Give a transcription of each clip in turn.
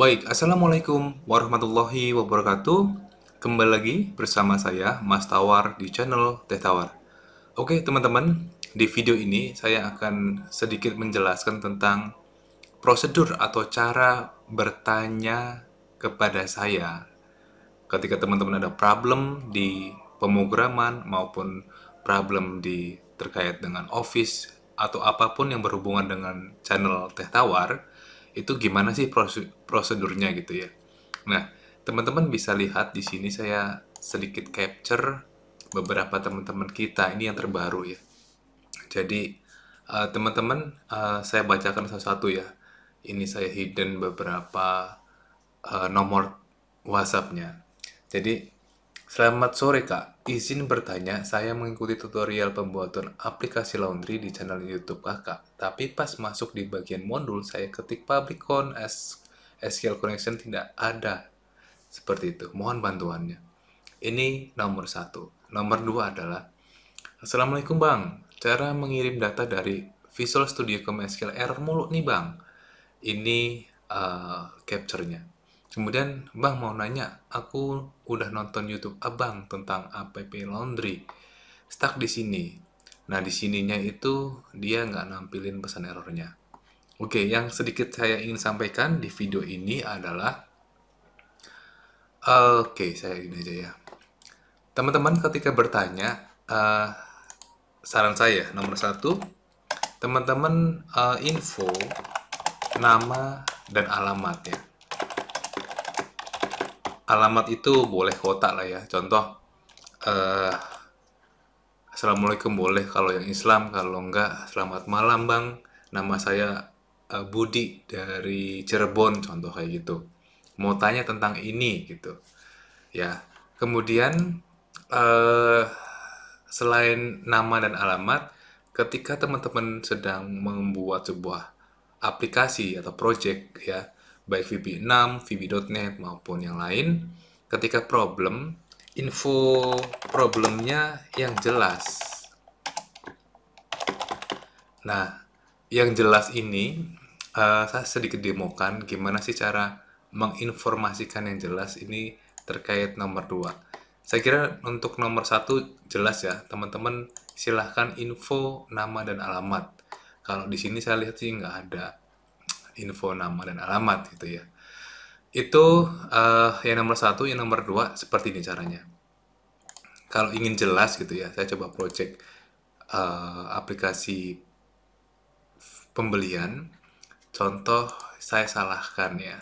Baik, Assalamualaikum warahmatullahi wabarakatuh. Kembali lagi bersama saya, Mas Tawar, di channel Teh Tawar. Oke, teman-teman, di video ini saya akan sedikit menjelaskan tentang prosedur atau cara bertanya kepada saya ketika teman-teman ada problem di pemrograman maupun problem di terkait dengan office atau apapun yang berhubungan dengan channel Teh Tawar itu gimana sih prosedurnya gitu ya. Nah, teman-teman bisa lihat di sini saya sedikit capture beberapa teman-teman kita ini yang terbaru ya. Jadi eh, teman-teman uh, saya bacakan satu-satu ya. Ini saya hidden beberapa uh, nomor WhatsApp-nya. Jadi Selamat sore kak, izin bertanya, saya mengikuti tutorial pembuatan aplikasi laundry di channel youtube kakak, tapi pas masuk di bagian modul, saya ketik public con as SQL connection tidak ada. Seperti itu, mohon bantuannya. Ini nomor satu. Nomor dua adalah, Assalamualaikum bang, cara mengirim data dari Visual Studio ke MySQL error mulu nih bang. Ini uh, capture-nya. Kemudian, Bang mau nanya, aku udah nonton YouTube Abang tentang APP Laundry. Stuck di sini. Nah, di sininya itu dia nggak nampilin pesan errornya. Oke, yang sedikit saya ingin sampaikan di video ini adalah... Oke, saya ini aja ya. Teman-teman ketika bertanya, uh, saran saya nomor satu, teman-teman uh, info nama dan alamatnya alamat itu boleh kota lah ya. Contoh, eh, Assalamualaikum boleh kalau yang Islam, kalau enggak selamat malam bang. Nama saya uh, Budi dari Cirebon, contoh kayak gitu. Mau tanya tentang ini gitu, ya. Kemudian eh, selain nama dan alamat, ketika teman-teman sedang membuat sebuah aplikasi atau project ya baik VB6, VB.NET maupun yang lain, ketika problem, info problemnya yang jelas. Nah, yang jelas ini uh, saya sedikit demokan gimana sih cara menginformasikan yang jelas ini terkait nomor 2. Saya kira untuk nomor satu jelas ya, teman-teman silahkan info nama dan alamat. Kalau di sini saya lihat sih nggak ada info nama dan alamat gitu ya. Itu uh, yang nomor satu, yang nomor dua seperti ini caranya. Kalau ingin jelas gitu ya, saya coba project uh, aplikasi pembelian. Contoh saya salahkan ya.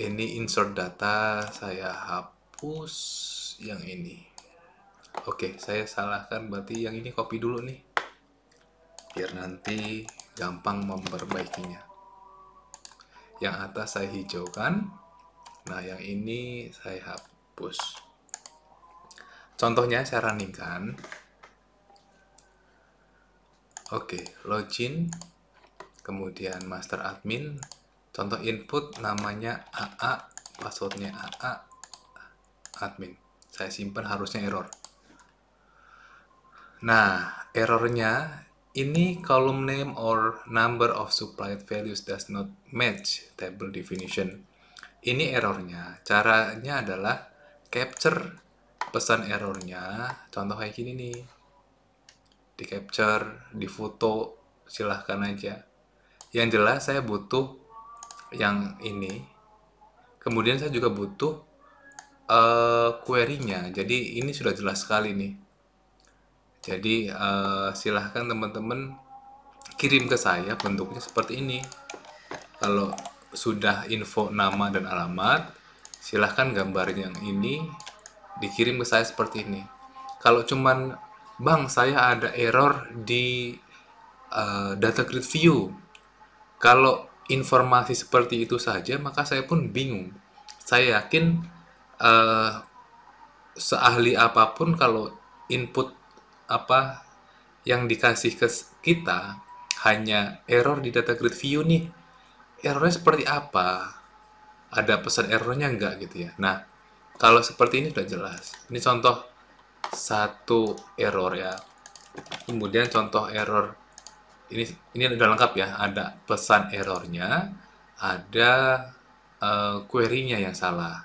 Ini insert data saya hapus yang ini. Oke, saya salahkan berarti yang ini copy dulu nih. Biar nanti gampang memperbaikinya. Yang atas saya hijaukan, nah yang ini saya hapus. Contohnya saya runningkan. Oke, login, kemudian master admin. Contoh input namanya AA, passwordnya AA, admin. Saya simpan harusnya error. Nah, errornya ini column name or number of supplied values does not match table definition. Ini errornya. Caranya adalah capture pesan errornya. Contoh kayak gini nih. Di capture, di foto, silahkan aja. Yang jelas saya butuh yang ini. Kemudian saya juga butuh uh, query-nya. Jadi ini sudah jelas sekali nih jadi uh, silahkan teman-teman kirim ke saya bentuknya seperti ini. Kalau sudah info nama dan alamat, silahkan gambar yang ini dikirim ke saya seperti ini. Kalau cuman, bang saya ada error di uh, data grid view. Kalau informasi seperti itu saja, maka saya pun bingung. Saya yakin uh, seahli apapun kalau input apa yang dikasih ke kita hanya error di data grid view nih. Errornya seperti apa? Ada pesan errornya enggak gitu ya? Nah, kalau seperti ini sudah jelas. Ini contoh satu error ya. Kemudian contoh error ini ini udah lengkap ya. Ada pesan errornya, ada uh, eh, query yang salah.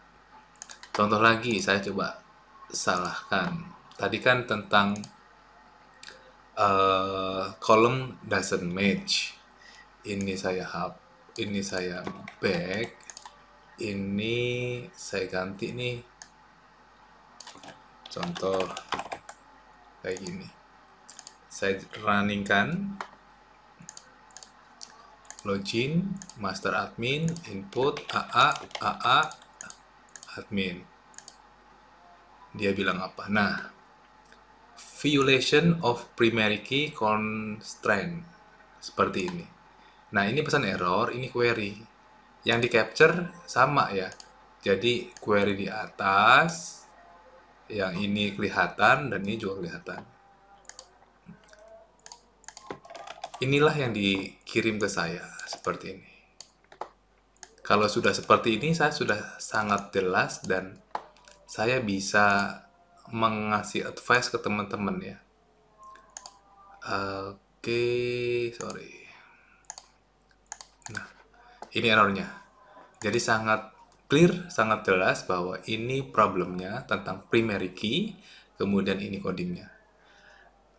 Contoh lagi saya coba salahkan. Tadi kan tentang uh, doesn't match ini saya hap ini saya back ini saya ganti nih contoh kayak gini saya runningkan login master admin input aa aa admin dia bilang apa nah violation of primary key constraint seperti ini nah ini pesan error ini query yang di capture sama ya jadi query di atas yang ini kelihatan dan ini juga kelihatan inilah yang dikirim ke saya seperti ini kalau sudah seperti ini saya sudah sangat jelas dan saya bisa mengasih advice ke teman-teman ya. Oke, okay, sorry. Nah, ini errornya. Jadi sangat clear, sangat jelas bahwa ini problemnya tentang primary key, kemudian ini codingnya.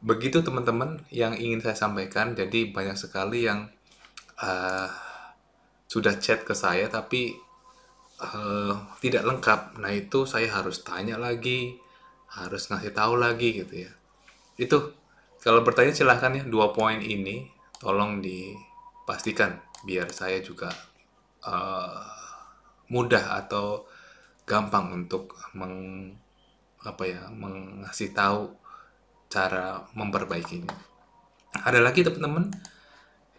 Begitu teman-teman yang ingin saya sampaikan, jadi banyak sekali yang uh, sudah chat ke saya tapi uh, tidak lengkap. Nah itu saya harus tanya lagi, harus ngasih tahu lagi gitu ya itu kalau bertanya silahkan ya dua poin ini tolong dipastikan biar saya juga uh, mudah atau gampang untuk meng apa ya mengasih tahu cara memperbaikinya ada lagi teman-teman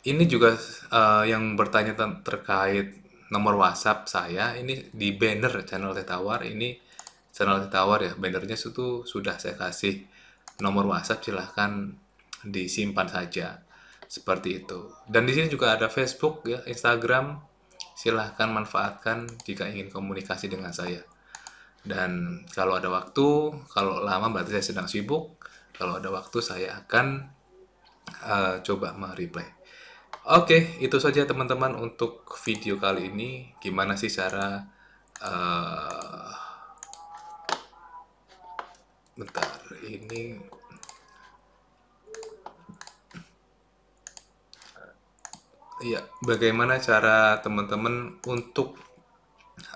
ini juga uh, yang bertanya terkait nomor WhatsApp saya ini di banner channel tetawar ini channel ditawar ya bannernya itu sudah saya kasih nomor WhatsApp silahkan disimpan saja seperti itu dan di sini juga ada Facebook ya Instagram silahkan manfaatkan jika ingin komunikasi dengan saya dan kalau ada waktu kalau lama berarti saya sedang sibuk kalau ada waktu saya akan uh, coba mereply Oke, okay, itu saja teman-teman untuk video kali ini. Gimana sih cara uh, bentar ini iya bagaimana cara teman-teman untuk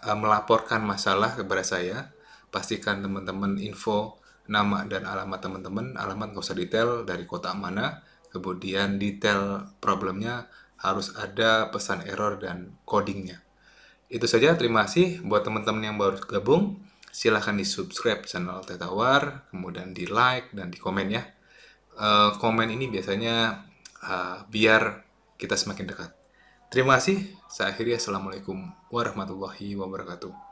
uh, melaporkan masalah kepada saya pastikan teman-teman info nama dan alamat teman-teman alamat nggak usah detail dari kota mana kemudian detail problemnya harus ada pesan error dan codingnya itu saja terima kasih buat teman-teman yang baru gabung silahkan di subscribe channel Teh Tawar, kemudian di like dan di komen ya. Uh, komen ini biasanya uh, biar kita semakin dekat. Terima kasih. Saya akhiri. Assalamualaikum warahmatullahi wabarakatuh.